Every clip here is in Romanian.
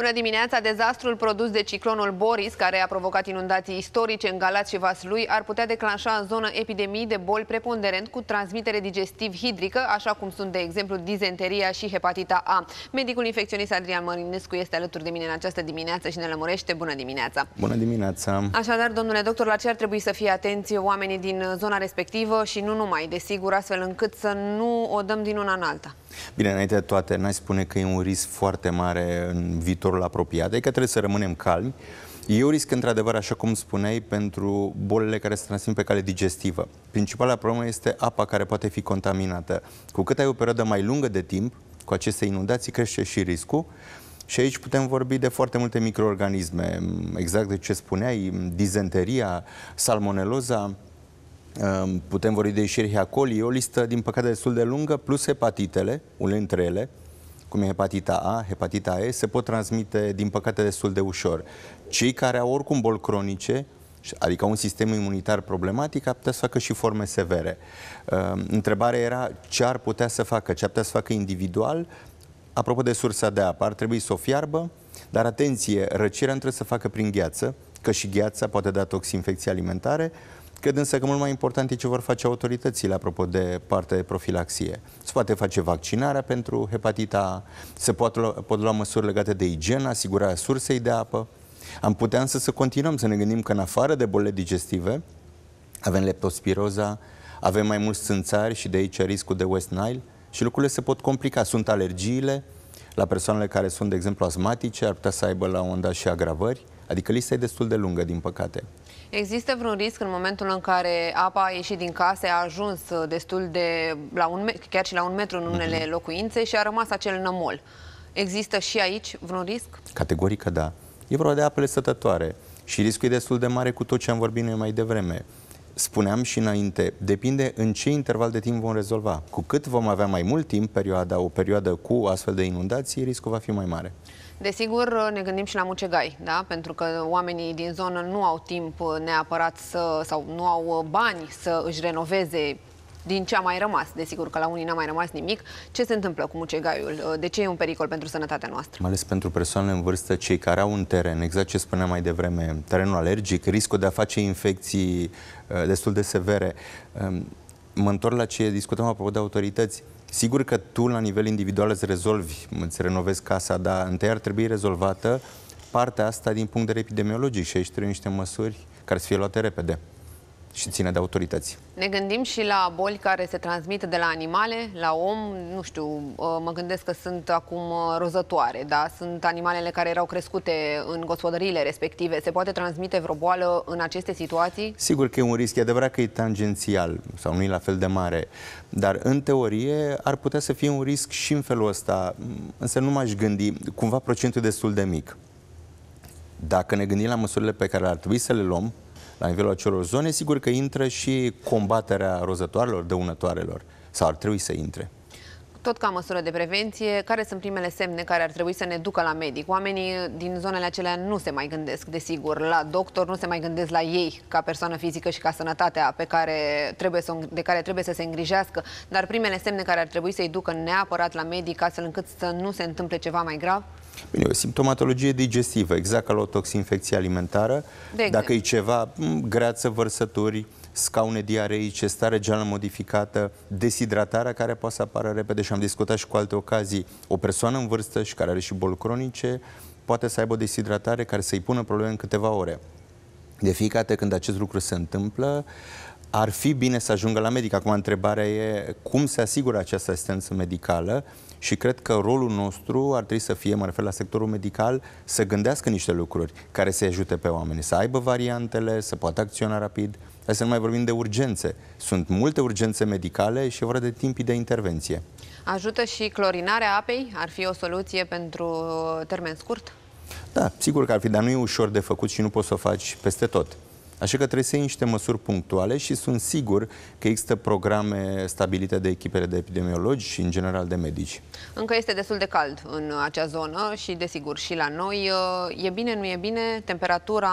Bună dimineața! Dezastrul produs de ciclonul Boris, care a provocat inundații istorice în Galați și Vaslui, ar putea declanșa în zonă epidemii de boli preponderent cu transmitere digestiv-hidrică, așa cum sunt, de exemplu, dizenteria și hepatita A. Medicul infecționist Adrian Mărinescu este alături de mine în această dimineață și ne lămurește. Bună dimineața! Bună dimineața! Așadar, domnule doctor, la ce ar trebui să fie atenți oamenii din zona respectivă și nu numai, desigur, astfel încât să nu o dăm din una în alta? Bine, înainte de toate, n-ai spune că e un risc foarte mare în viitor viitorul apropiat, adică trebuie să rămânem calmi. Eu risc, într-adevăr, așa cum spuneai, pentru bolile care se transmit pe cale digestivă. Principala problemă este apa care poate fi contaminată. Cu cât ai o perioadă mai lungă de timp, cu aceste inundații crește și riscul. Și aici putem vorbi de foarte multe microorganisme, exact de ce spuneai, dizenteria, salmoneloza, um, putem vorbi de Escherichia coli, e o listă, din păcate, destul de lungă, plus hepatitele, unele dintre ele, cum e hepatita A, hepatita E, se pot transmite, din păcate, destul de ușor. Cei care au oricum boli cronice, adică un sistem imunitar problematic, ar putea să facă și forme severe. Ehm, întrebarea era ce ar putea să facă, ce ar putea să facă individual, apropo de sursa de apă, ar trebui să o fiarbă, dar atenție, răcirea trebuie să facă prin gheață, că și gheața poate da toxinfecții alimentare, Cred însă că mult mai important e ce vor face autoritățile apropo de partea de profilaxie. Se poate face vaccinarea pentru hepatita, se pot lua, pot lua măsuri legate de igienă, asigurarea sursei de apă. Am putea însă să continuăm să ne gândim că în afară de bolile digestive avem leptospiroza, avem mai mulți țânțari și de aici riscul de West Nile și lucrurile se pot complica. Sunt alergiile la persoanele care sunt, de exemplu, asmatice, ar putea să aibă la unda și agravări. Adică lista e destul de lungă, din păcate. Există vreun risc în momentul în care apa a ieșit din case, a ajuns uh, destul de, la un, chiar și la un metru în unele mm-hmm. locuințe și a rămas acel nămol. Există și aici vreun risc? Categorică da. E vorba de apele sătătoare și riscul e destul de mare cu tot ce am vorbit noi mai devreme spuneam și înainte, depinde în ce interval de timp vom rezolva. Cu cât vom avea mai mult timp perioada, o perioadă cu astfel de inundații, riscul va fi mai mare. Desigur, ne gândim și la mucegai, da? pentru că oamenii din zonă nu au timp neapărat să, sau nu au bani să își renoveze din ce a mai rămas. Desigur că la unii n-a mai rămas nimic. Ce se întâmplă cu mucegaiul? Uh, de ce e un pericol pentru sănătatea noastră? Mai ales pentru persoanele în vârstă, cei care au un teren, exact ce spuneam mai devreme, terenul alergic, riscul de a face infecții uh, destul de severe. Um, mă întorc la ce discutăm apropo de autorități. Sigur că tu, la nivel individual, îți rezolvi, îți renovezi casa, dar întâi ar trebui rezolvată partea asta din punct de vedere epidemiologic și aici trebuie niște măsuri care să fie luate repede și ține de autorități. Ne gândim și la boli care se transmit de la animale la om. Nu știu, uh, mă gândesc că sunt acum uh, rozătoare, da? Sunt animalele care erau crescute în gospodăriile respective. Se poate transmite vreo boală în aceste situații? Sigur că e un risc. E adevărat că e tangențial sau nu e la fel de mare. Dar, în teorie, ar putea să fie un risc și în felul ăsta. Însă nu m-aș gândi. Cumva procentul e destul de mic. Dacă ne gândim la măsurile pe care ar trebui să le luăm, la nivelul acelor zone, sigur că intră și combaterea rozătoarelor, dăunătoarelor, sau ar trebui să intre tot ca măsură de prevenție, care sunt primele semne care ar trebui să ne ducă la medic? Oamenii din zonele acelea nu se mai gândesc, desigur, la doctor, nu se mai gândesc la ei ca persoană fizică și ca sănătatea pe care trebuie să, de care trebuie să se îngrijească, dar primele semne care ar trebui să-i ducă neapărat la medic astfel încât să nu se întâmple ceva mai grav? Bine, o simptomatologie digestivă, exact ca la o toxinfecție alimentară. De Dacă e ceva, greață, vărsături, scaune diareice, stare geană modificată, deshidratarea care poate să apară repede și am discutat și cu alte ocazii, o persoană în vârstă și care are și boli cronice, poate să aibă o deshidratare care să-i pună probleme în câteva ore. De fiecare dată când acest lucru se întâmplă, ar fi bine să ajungă la medic. Acum întrebarea e cum se asigură această asistență medicală și cred că rolul nostru ar trebui să fie, mă refer la sectorul medical, să gândească niște lucruri care să ajute pe oameni, să aibă variantele, să poată acționa rapid. Hai să nu mai vorbim de urgențe. Sunt multe urgențe medicale și vor de timpii de intervenție. Ajută și clorinarea apei? Ar fi o soluție pentru termen scurt? Da, sigur că ar fi, dar nu e ușor de făcut și nu poți să o faci peste tot. Așa că trebuie să iei niște măsuri punctuale și sunt sigur că există programe stabilite de echipele de epidemiologi și în general de medici. Încă este destul de cald în acea zonă și desigur și la noi. E bine, nu e bine? Temperatura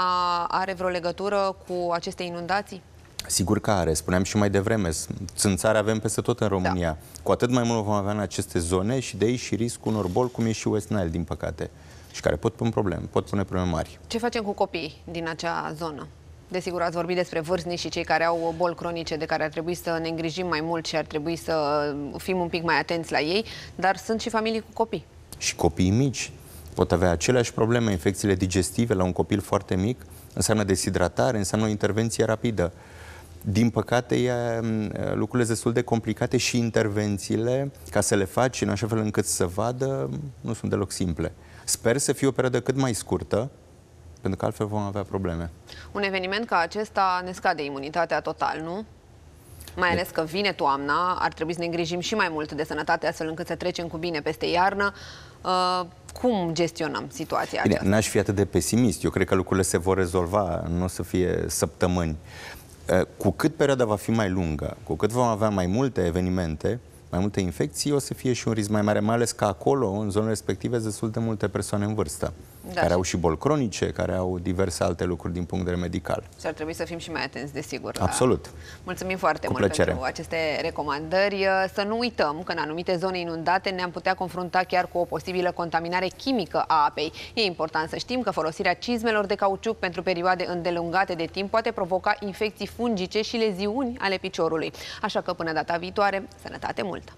are vreo legătură cu aceste inundații? Sigur că are, spuneam și mai devreme, țânțare avem peste tot în România. Da. Cu atât mai mult vom avea în aceste zone și de aici și riscul unor boli, cum e și West Nile, din păcate, și care pot pune probleme, pot pune probleme mari. Ce facem cu copiii din acea zonă? Desigur, ați vorbit despre vârstnici și cei care au boli cronice de care ar trebui să ne îngrijim mai mult și ar trebui să uh, fim un pic mai atenți la ei, dar sunt și familii cu copii. Și copiii mici pot avea aceleași probleme, infecțiile digestive la un copil foarte mic, înseamnă deshidratare, înseamnă o intervenție rapidă. Din păcate, e, mm, lucrurile destul de complicate și intervențiile, ca să le faci în așa fel încât să vadă, mm, nu sunt deloc simple. Sper să fie o perioadă cât mai scurtă, pentru că altfel vom avea probleme. Un eveniment ca acesta ne scade imunitatea total, nu? Mai ales că vine toamna, ar trebui să ne îngrijim și mai mult de sănătate, astfel încât să trecem cu bine peste iarnă. Uh, cum gestionăm situația Bine, aceasta? N-aș fi atât de pesimist. Eu cred că lucrurile se vor rezolva, nu o să fie săptămâni. Uh, cu cât perioada va fi mai lungă, cu cât vom avea mai multe evenimente, mai multe infecții, o să fie și un risc mai mare, mai ales că acolo, în zonele respective, sunt destul de multe persoane în vârstă da, care au și boli cronice, care au diverse alte lucruri din punct de vedere medical. Și ar trebui să fim și mai atenți, desigur. Absolut. La... Mulțumim foarte Cu mult plăcere. pentru aceste recomandări. Uh, să nu uităm că în anumite zone inundate ne-am putea confrunta chiar cu o posibilă contaminare chimică a apei. E important să știm că folosirea cizmelor de cauciuc pentru perioade îndelungate de timp poate provoca infecții fungice și leziuni ale piciorului. Așa că până data viitoare, sănătate multă!